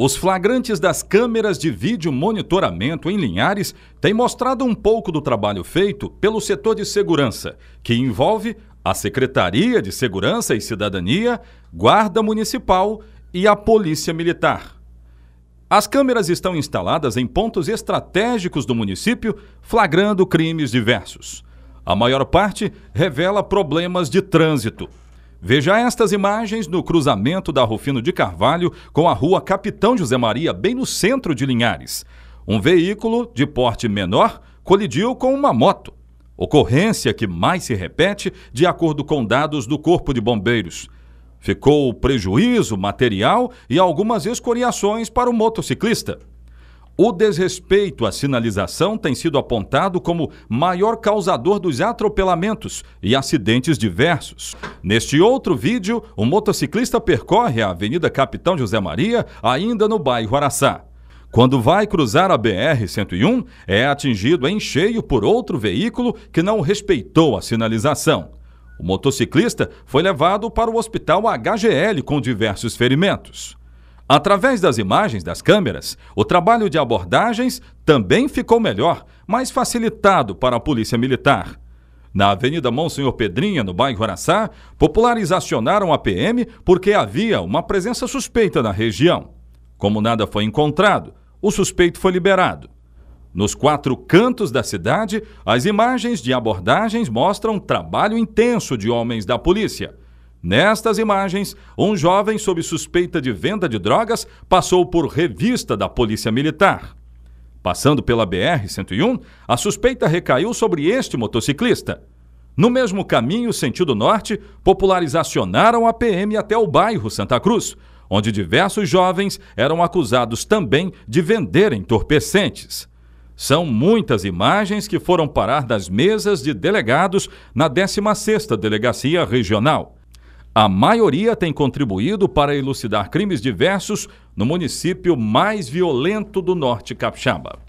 Os flagrantes das câmeras de vídeo monitoramento em Linhares têm mostrado um pouco do trabalho feito pelo setor de segurança, que envolve a Secretaria de Segurança e Cidadania, Guarda Municipal e a Polícia Militar. As câmeras estão instaladas em pontos estratégicos do município, flagrando crimes diversos. A maior parte revela problemas de trânsito, Veja estas imagens no cruzamento da Rufino de Carvalho com a rua Capitão José Maria, bem no centro de Linhares. Um veículo de porte menor colidiu com uma moto. Ocorrência que mais se repete de acordo com dados do Corpo de Bombeiros. Ficou prejuízo material e algumas escoriações para o motociclista. O desrespeito à sinalização tem sido apontado como maior causador dos atropelamentos e acidentes diversos. Neste outro vídeo, o um motociclista percorre a Avenida Capitão José Maria, ainda no bairro Araçá. Quando vai cruzar a BR-101, é atingido em cheio por outro veículo que não respeitou a sinalização. O motociclista foi levado para o hospital HGL com diversos ferimentos. Através das imagens das câmeras, o trabalho de abordagens também ficou melhor, mais facilitado para a Polícia Militar. Na Avenida Monsenhor Pedrinha, no bairro Araçá, populares acionaram a PM porque havia uma presença suspeita na região. Como nada foi encontrado, o suspeito foi liberado. Nos quatro cantos da cidade, as imagens de abordagens mostram trabalho intenso de homens da polícia Nestas imagens, um jovem sob suspeita de venda de drogas passou por revista da Polícia Militar. Passando pela BR-101, a suspeita recaiu sobre este motociclista. No mesmo caminho, sentido norte, populares acionaram a PM até o bairro Santa Cruz, onde diversos jovens eram acusados também de vender entorpecentes. São muitas imagens que foram parar das mesas de delegados na 16ª Delegacia Regional. A maioria tem contribuído para elucidar crimes diversos no município mais violento do norte capixaba.